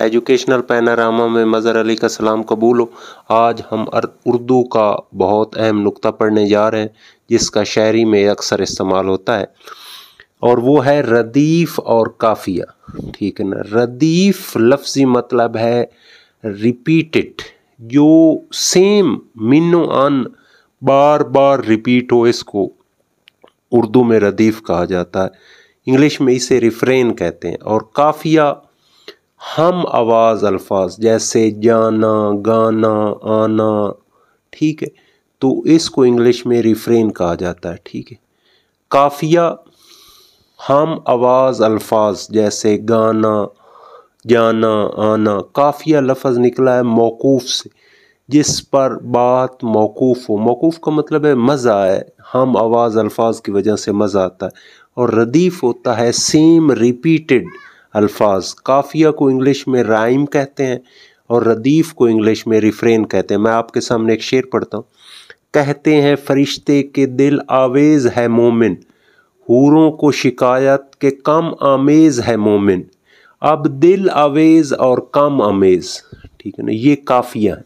educational पैनारामा में मज़र अली का सलाम कबूल हो आज हम उर्दू का बहुत अहम नुक्ता पढ़ने जा रहे हैं जिसका शायरी में अक्सर इस्तेमाल होता है और वो है रदीफ़ और काफिया ठीक है ना रदीफ़ लफ्ज़ी मतलब है रिपीटेड जो सेम मिनो आन बार बार रिपीट हो इसको उर्दू में रदीफ़ कहा जाता है इंग्लिश में इसे रिफ्रेन कहते हैं और काफिया हम आवाज़ अल्फाज जैसे जाना गाना आना ठीक है तो इसको इंग्लिश में रिफ्रेन कहा जाता है ठीक है काफिया हम आवाज़ अल्फाज जैसे गाना जाना आना काफिया लफज निकला है मौकूफ़ से जिस पर बात मौकूफ़ हो मौकूफ़ का मतलब है मज़ा है हम आवाज़ अल्फाज की वजह से मज़ा आता है और रदीफ़ होता है सेम रिपीटेड अल्फाज काफिया को इंग्लिश में राइम कहते हैं और रदीफ़ को इंग्लिश में रिफ्रेन कहते हैं मैं आपके सामने एक शेर पढ़ता हूँ कहते हैं फरिश्ते के दिल आवेज़ है मोमिन हूरों को शिकायत के कम आमेज़ है मोमिन अब दिल आवेज़ और कम आमेज़ ठीक है ना ये काफ़िया है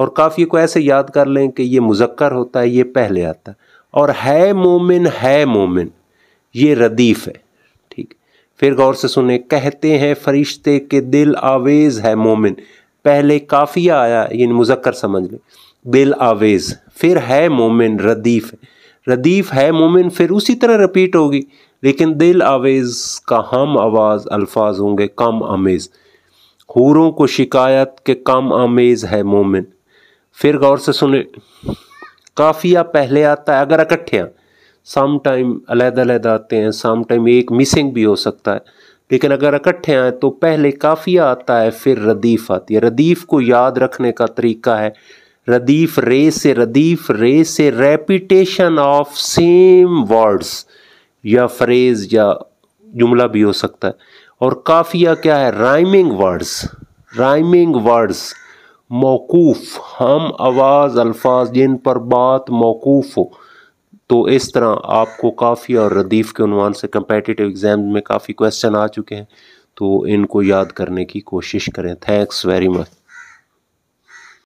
और काफ़िया को ऐसे याद कर लें कि ये मुजक्कर होता है ये पहले आता है और है मोमिन है मोमिन ये रदीफ़ है फिर गौर से सुने कहते हैं फरिश्ते के दिल आवेज है मोमिन पहले काफिया आया ये मुजक्कर समझ लें दिल आवेज फिर है मोमिन रदीफ रदीफ है मोमिन फिर उसी तरह रिपीट होगी लेकिन दिल आवेज का हम आवाज़ अल्फाज होंगे कम आमेज़ हूरों को शिकायत के कम आमेज़ है मोमिन फिर गौर से सुने काफिया पहले आता है अगर इकट्ठे सम टाइम अलहदा आते हैं सम टाइम एक मिसिंग भी हो सकता है लेकिन अगर इकट्ठे आए तो पहले काफिया आता है फिर रदीफ़ आती है रदीफ़ को याद रखने का तरीका है रदीफ़ रे से रदीफ़ रे से रेपिटेशन ऑफ सेम वर्ड्स या फ्रेज़ या जुमला भी हो सकता है और काफिया क्या है राइमिंग वर्ड्स राइमिंग वर्ड्स मौकूफ़ हम आवाज़ अल्फाज जिन पर बात मौकूफ़ हो तो इस तरह आपको काफ़ी और रदीफ़ के ऊनवान से कम्पटिटिव एग्ज़ाम में काफ़ी क्वेश्चन आ चुके हैं तो इनको याद करने की कोशिश करें थैंक्स वेरी मच